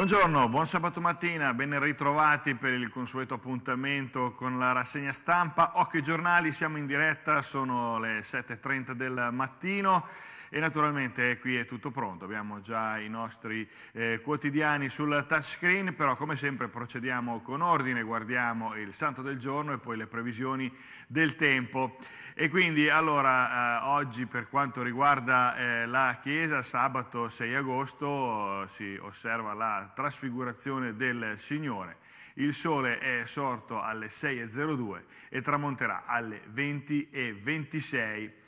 Buongiorno, buon sabato mattina, ben ritrovati per il consueto appuntamento con la rassegna stampa. Occhio ai giornali, siamo in diretta, sono le 7.30 del mattino. E naturalmente eh, qui è tutto pronto, abbiamo già i nostri eh, quotidiani sul touchscreen, però come sempre procediamo con ordine, guardiamo il santo del giorno e poi le previsioni del tempo. E quindi allora eh, oggi per quanto riguarda eh, la Chiesa, sabato 6 agosto eh, si osserva la trasfigurazione del Signore. Il sole è sorto alle 6.02 e tramonterà alle 20.26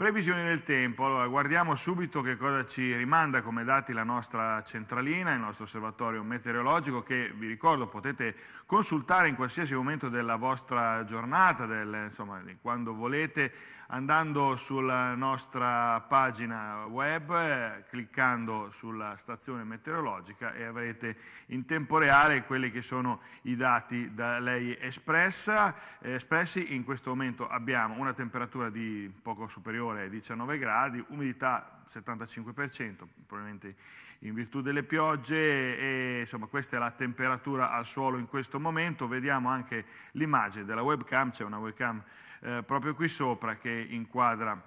Previsioni del tempo, allora guardiamo subito che cosa ci rimanda come dati la nostra centralina, il nostro osservatorio meteorologico che vi ricordo potete consultare in qualsiasi momento della vostra giornata, del, insomma quando volete, andando sulla nostra pagina web, eh, cliccando sulla stazione meteorologica e avrete in tempo reale quelli che sono i dati da lei espressa, eh, espressi. In questo momento abbiamo una temperatura di poco superiore sole 19 gradi, umidità 75%, probabilmente in virtù delle piogge, e, insomma questa è la temperatura al suolo in questo momento, vediamo anche l'immagine della webcam, c'è una webcam eh, proprio qui sopra che inquadra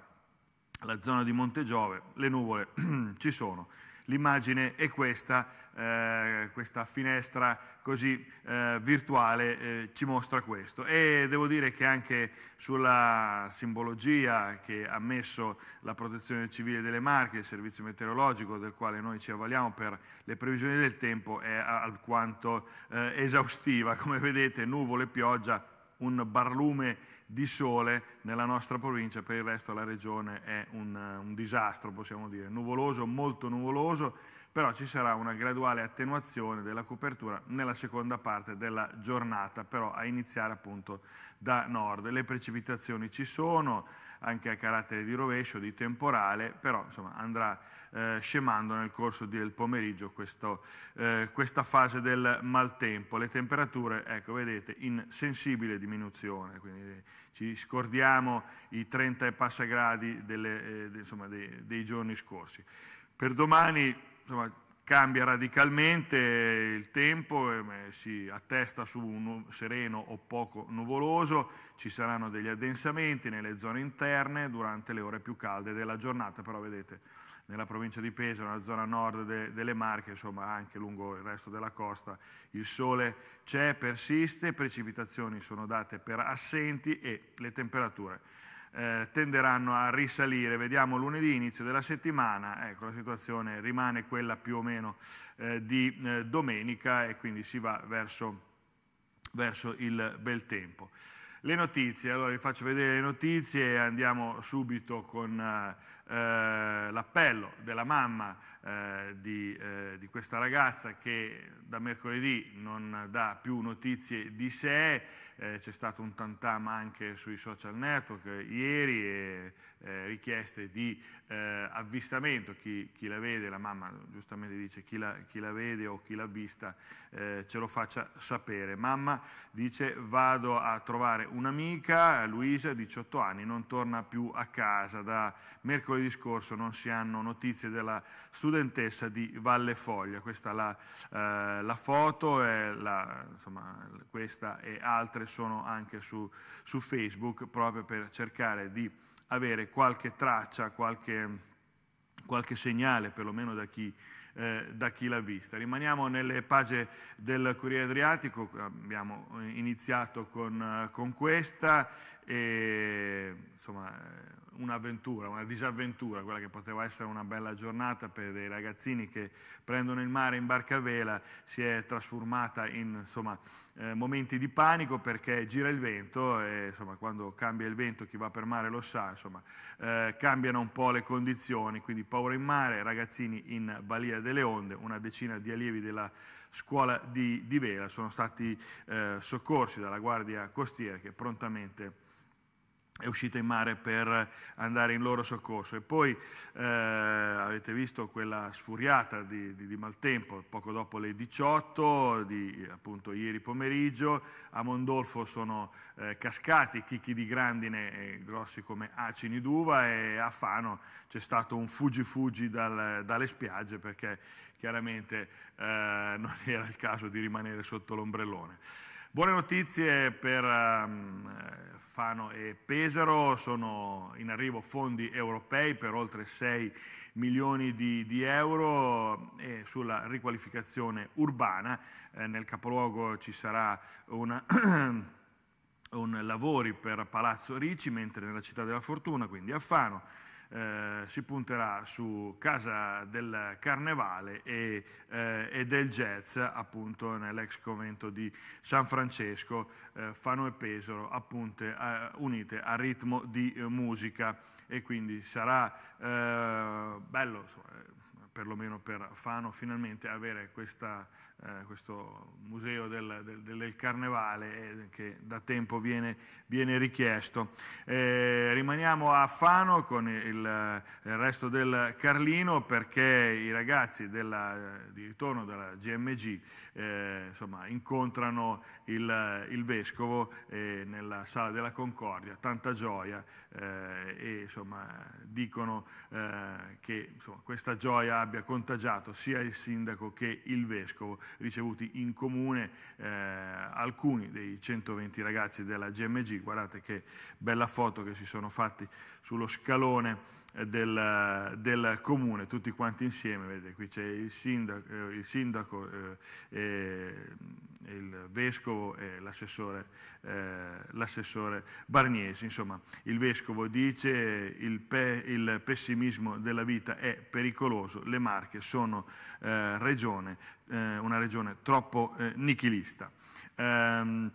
la zona di Monte Giove, le nuvole ci sono, l'immagine è questa, eh, questa finestra così eh, virtuale eh, ci mostra questo. E devo dire che anche sulla simbologia che ha messo la protezione civile delle Marche, il servizio meteorologico del quale noi ci avvaliamo per le previsioni del tempo, è alquanto eh, esaustiva. Come vedete, nuvole, pioggia, un barlume di sole nella nostra provincia, per il resto la regione è un, un disastro, possiamo dire, nuvoloso, molto nuvoloso però ci sarà una graduale attenuazione della copertura nella seconda parte della giornata, però a iniziare appunto da nord. Le precipitazioni ci sono, anche a carattere di rovescio, di temporale, però insomma, andrà eh, scemando nel corso del pomeriggio questo, eh, questa fase del maltempo. Le temperature, ecco, vedete, in sensibile diminuzione, quindi eh, ci scordiamo i 30 e passa gradi delle, eh, insomma, dei, dei giorni scorsi. Per domani insomma, cambia radicalmente il tempo, eh, si attesta su un sereno o poco nuvoloso, ci saranno degli addensamenti nelle zone interne durante le ore più calde della giornata, però vedete nella provincia di Pesaro, nella zona nord de, delle Marche, insomma anche lungo il resto della costa, il sole c'è, persiste, precipitazioni sono date per assenti e le temperature eh, tenderanno a risalire. Vediamo lunedì, inizio della settimana, ecco, la situazione rimane quella più o meno eh, di eh, domenica e quindi si va verso, verso il bel tempo. Le notizie, allora vi faccio vedere le notizie e andiamo subito con eh, eh, l'appello della mamma eh, di, eh, di, questa ragazza che da mercoledì non dà più notizie di sé, eh, c'è stato un tantam anche sui social network ieri e eh, richieste di avvistamento, chi, chi, la vede, la mamma giustamente dice chi la, chi la vede o chi l'ha vista ce lo faccia sapere. Mamma dice vado a trovare un'amica, Luisa, 18 anni, non torna più a casa da mercoledì mercoledì scorso non si hanno notizie della studentessa di Valle Foglia. Questa è la, eh, la foto, è la, insomma, questa e altre sono anche su, su Facebook proprio per cercare di avere qualche traccia, qualche qualche segnale perlomeno da chi, eh, da chi, l'ha vista. Rimaniamo nelle pagine del Corriere Adriatico, abbiamo iniziato con, con questa, e, insomma, un'avventura, una disavventura, quella che poteva essere una bella giornata per dei ragazzini che prendono il mare in barca a vela, si è trasformata in insomma, eh, momenti di panico perché gira il vento e insomma, quando cambia il vento chi va per mare lo sa, insomma, eh, cambiano un po' le condizioni, quindi paura in mare, ragazzini in balia delle onde, una decina di allievi della scuola di, di vela sono stati eh, soccorsi dalla Guardia Costiera che prontamente è uscita in mare per andare in loro soccorso. E poi eh, avete visto quella sfuriata di, di, di, maltempo, poco dopo le 18, di, appunto ieri pomeriggio, a Mondolfo sono eh, cascati chicchi di grandine eh, grossi come acini d'uva e a Fano c'è stato un fuggi-fuggi dal, dalle spiagge perché chiaramente eh, non era il caso di rimanere sotto l'ombrellone. Buone notizie per um, Fano e Pesaro, sono in arrivo fondi europei per oltre 6 milioni di, di euro e eh, sulla riqualificazione urbana. Eh, nel capoluogo ci sarà una... un lavori per Palazzo Ricci, mentre nella città della Fortuna, quindi a Fano, eh, si punterà su Casa del Carnevale e, eh, e del Jazz, appunto nell'ex convento di San Francesco, eh, Fano e Pesaro, appunto unite a ritmo di eh, musica e quindi sarà eh, bello, insomma, perlomeno per Fano, finalmente avere questa eh, questo museo del, del, del, carnevale eh, che da tempo viene, viene richiesto. Eh, rimaniamo a Fano con il, eh, il, resto del Carlino perché i ragazzi della, di ritorno della GMG eh, insomma, incontrano il, il vescovo nella sala della Concordia, tanta gioia e insomma, dicono che insomma, questa gioia abbia contagiato sia il sindaco che il vescovo ricevuti in comune eh, alcuni dei 120 ragazzi della GMG, guardate che bella foto che si sono fatti sullo scalone eh, del, del, comune, tutti quanti insieme, vedete qui c'è il sindaco, eh, il, sindaco eh, il vescovo e l'assessore eh, l'assessore Barniesi. Insomma, il vescovo dice il, pe, il pessimismo della vita è pericoloso, le Marche sono eh, regione, eh, una regione troppo eh, nichilista. Ehm,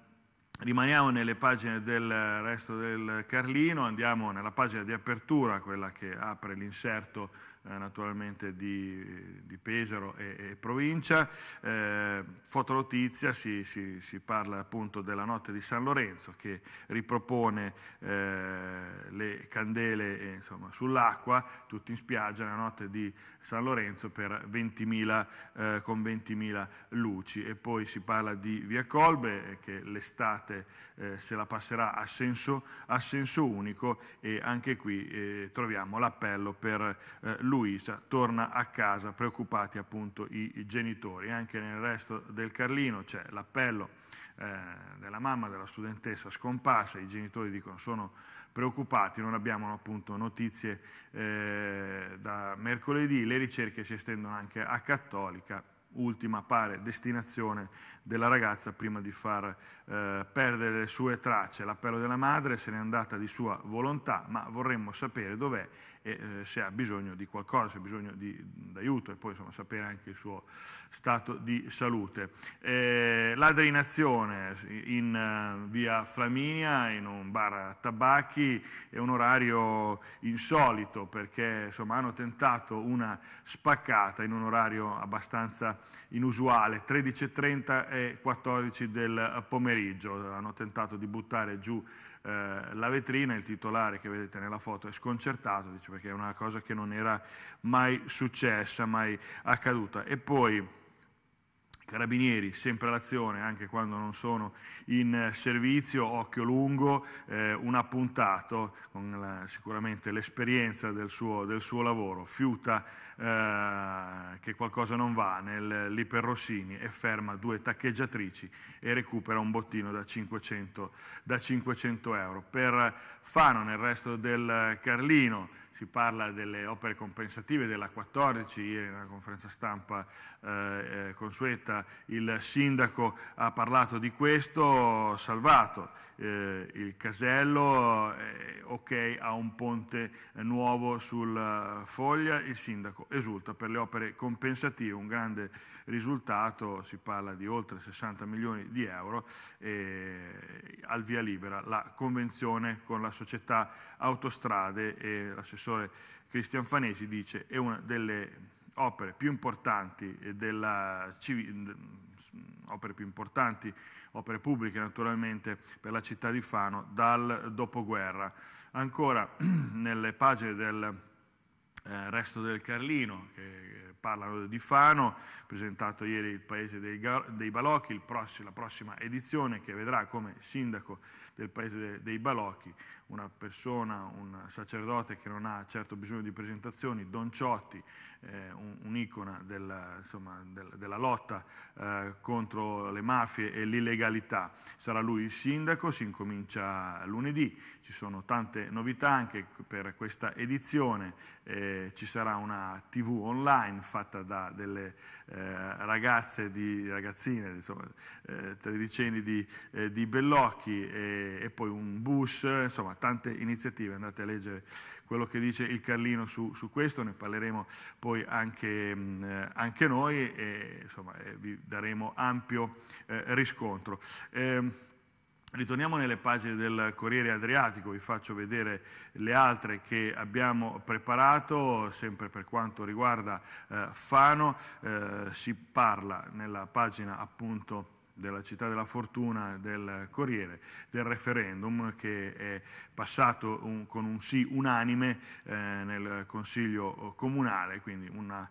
rimaniamo nelle pagine del resto del Carlino, andiamo nella pagina di apertura, quella che apre l'inserto eh, naturalmente di, di, Pesaro e, e provincia. Eh, fotonotizia si, si, si, parla appunto della notte di San Lorenzo che ripropone eh, le candele eh, sull'acqua, tutti in spiaggia, la notte di San Lorenzo 20 eh, con 20.000 luci. E poi si parla di Via Colbe eh, che l'estate eh, se la passerà a senso, a senso, unico e anche qui eh, troviamo l'appello per eh, Luisa, torna a casa preoccupati appunto i, i genitori. Anche nel resto del Carlino c'è l'appello eh, della mamma della studentessa scomparsa, i genitori dicono sono preoccupati, non abbiamo appunto notizie eh, da mercoledì, le ricerche si estendono anche a Cattolica, ultima pare destinazione della ragazza prima di far eh, perdere le sue tracce. L'appello della madre se n'è andata di sua volontà, ma vorremmo sapere dov'è e eh, se ha bisogno di qualcosa, se ha bisogno di, aiuto e poi insomma, sapere anche il suo stato di salute. Eh, ladri in in uh, eh, via Flaminia, in un bar a tabacchi, è un orario insolito perché insomma, hanno tentato una spaccata in un orario abbastanza inusuale, 13.30 e 14 del pomeriggio, hanno tentato di buttare giù eh, la vetrina, il titolare che vedete nella foto è sconcertato, dice perché è una cosa che non era mai successa, mai accaduta. E poi Carabinieri, sempre all'azione, anche quando non sono in servizio, occhio lungo, eh, un appuntato, con la, sicuramente l'esperienza del suo, del suo, lavoro, fiuta eh, che qualcosa non va nell'Iperrossini e ferma due taccheggiatrici e recupera un bottino da 500, da 500 euro. Per Fano, nel resto del Carlino, si parla delle opere compensative della 14, ieri nella conferenza stampa eh, eh, consueta il sindaco ha parlato di questo, salvato eh, il casello, eh, ok ha un ponte nuovo sul eh, foglia, il sindaco esulta per le opere compensative, un grande risultato, si parla di oltre 60 milioni di euro, al via libera la convenzione con la società autostrade e l'assessore professore Cristian Fanesi, dice è una delle opere più importanti, della, mm, opere, più importanti opere pubbliche naturalmente per la città di Fano dal dopoguerra. Ancora nelle pagine del eh, Resto del Carlino, che parlano di Fano, presentato ieri il Paese dei, dei Balocchi, prossimo, la prossima edizione che vedrà come sindaco del Paese de, dei Balocchi una persona, un sacerdote che non ha certo bisogno di presentazioni, Don Ciotti, eh, un'icona della, della, della, lotta eh, contro le mafie e l'illegalità. Sarà lui il sindaco, si incomincia lunedì, ci sono tante novità anche per questa edizione, eh, ci sarà una tv online fatta da delle eh, ragazze, di, ragazzine, insomma, eh, tredicenni di, eh, di, Bellocchi e, e, poi un Bush, insomma tante iniziative, andate a leggere quello che dice il Carlino su, su questo, ne parleremo poi anche, mm, anche noi e insomma, vi daremo ampio riscontro. Ehm, Ritorniamo nelle pagine del Corriere Adriatico, vi faccio vedere le altre che abbiamo preparato, sempre per quanto riguarda eh, Fano, eh, si parla nella pagina appunto della città della fortuna del Corriere, del referendum che è passato un, con un sì unanime eh, nel Consiglio eh, comunale, quindi una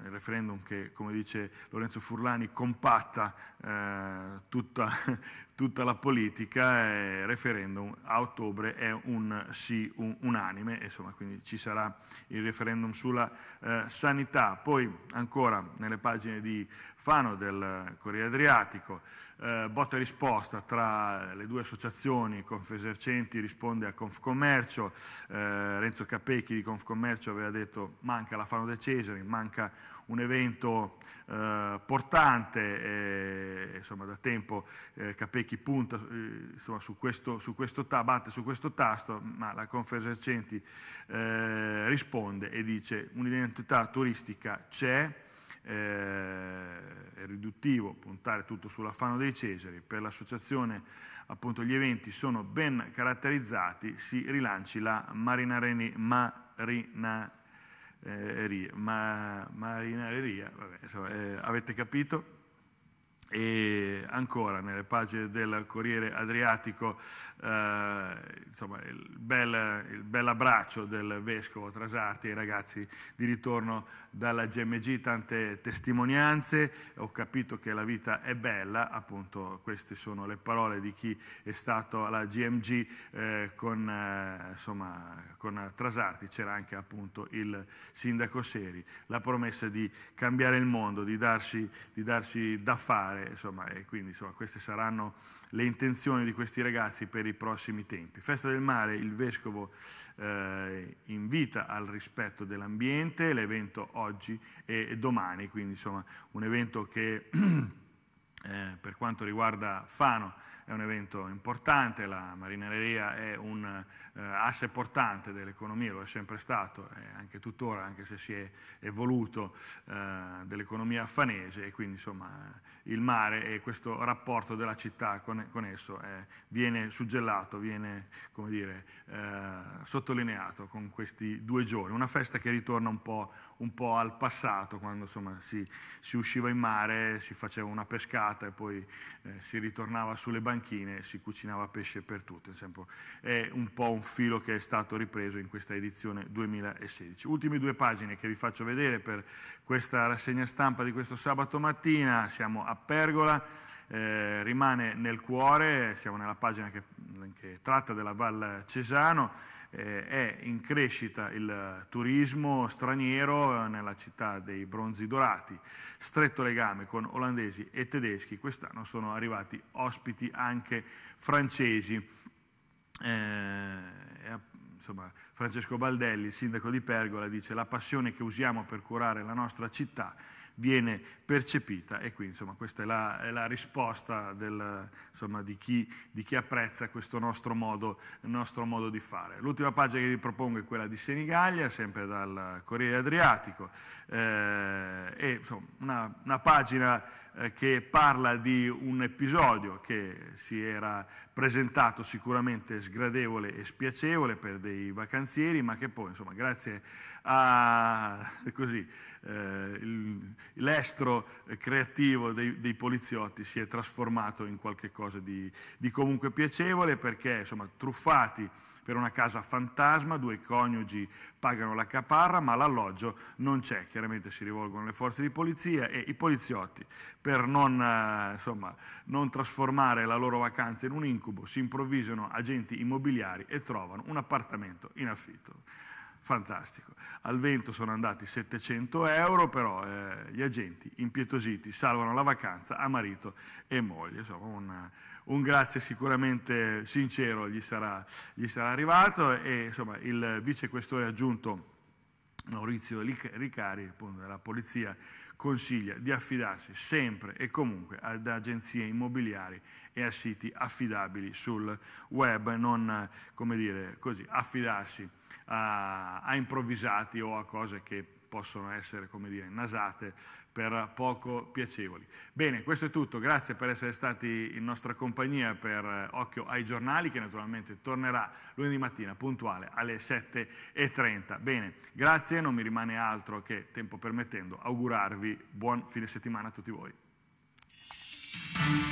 eh, il referendum che, come dice Lorenzo Furlani, compatta eh, tutta, tutta, la politica, eh, referendum a ottobre è un sì un, unanime, insomma, quindi ci sarà il referendum sulla eh, sanità. Poi ancora nelle pagine di Fano del Corriere Adriatico, eh, botta e risposta tra le due associazioni, Confesercenti risponde a Confcommercio, eh, Renzo Capecchi di Confcommercio aveva detto manca la Fano de Cesari, manca un evento eh, portante, eh, insomma da tempo eh, Capecchi punta eh, insomma, su questo, su questo batte su questo tasto, ma la Confesercenti risponde e dice un'identità turistica c'è, eh, è riduttivo puntare tutto sulla Fano dei Cesari, per l'associazione appunto gli eventi sono ben caratterizzati, si rilanci la marinareria, eh, ma, marinareria vabbè, insomma, eh, avete capito? e ancora nelle pagine del Corriere Adriatico eh, insomma, il, bel, il, bel, abbraccio del Vescovo Trasarti ai ragazzi di ritorno dalla GMG, tante testimonianze, ho capito che la vita è bella, appunto queste sono le parole di chi è stato alla GMG eh, con, eh, insomma, con Trasarti, c'era anche appunto il sindaco Seri, la promessa di cambiare il mondo, di darsi, di darsi da fare insomma, e quindi insomma, queste saranno le intenzioni di questi ragazzi per i prossimi tempi. Festa del mare, il Vescovo eh, invita al rispetto dell'ambiente, l'evento oggi e, e domani, quindi insomma un evento che eh, per quanto riguarda Fano è un evento importante, la marineria è un eh, asse portante dell'economia, lo è sempre stato, eh, anche tuttora, anche se si è evoluto, eh, dell'economia affanese e quindi insomma il mare e questo rapporto della città con, con esso eh, viene suggellato, viene dire, eh, sottolineato con questi due giorni, una festa che ritorna un po', un po al passato, quando insomma, si, si, usciva in mare, si faceva una pescata e poi eh, si ritornava sulle bandiere banchine si cucinava pesce per tutti, è un po' un filo che è stato ripreso in questa edizione 2016. Ultime due pagine che vi faccio vedere per questa rassegna stampa di questo sabato mattina, siamo a Pergola, eh, rimane nel cuore, siamo nella pagina che, che tratta della Val Cesano, eh, è in crescita il turismo straniero eh, nella città dei bronzi dorati, stretto legame con olandesi e tedeschi, quest'anno sono arrivati ospiti anche francesi. Eh, insomma, Francesco Baldelli, il sindaco di Pergola, dice la passione che usiamo per curare la nostra città viene percepita e qui insomma questa è la, è la risposta del, insomma, di, chi, di, chi, apprezza questo nostro modo, nostro modo, di fare. L'ultima pagina che vi propongo è quella di Senigallia, sempre dal Corriere Adriatico, eh, e, insomma, una, una pagina eh, che parla di un episodio che si era presentato sicuramente sgradevole e spiacevole per dei vacanzieri, ma che poi, insomma, grazie all'estro eh, creativo dei, dei, poliziotti si è trasformato in qualcosa di, di comunque piacevole perché, insomma, truffati per una casa fantasma due coniugi pagano la caparra ma l'alloggio non c'è, chiaramente si rivolgono le forze di polizia e i poliziotti per non, eh, insomma, non trasformare la loro vacanza in un incubo si improvvisano agenti immobiliari e trovano un appartamento in affitto fantastico. Al vento sono andati 700 euro, però eh, gli agenti impietositi salvano la vacanza a marito e moglie. Insomma, un, un grazie sicuramente sincero gli sarà, gli sarà arrivato e insomma, il vicequestore aggiunto Maurizio Ricari, appunto, della polizia, consiglia di affidarsi sempre e comunque ad agenzie immobiliari e a siti affidabili sul web, non come dire così, affidarsi a, a improvvisati o a cose che possono essere, come dire, nasate per poco piacevoli. Bene, questo è tutto, grazie per essere stati in nostra compagnia per eh, Occhio ai giornali, che naturalmente tornerà lunedì mattina puntuale alle 7.30. Bene, grazie, non mi rimane altro che, tempo permettendo, augurarvi buon fine settimana a tutti voi.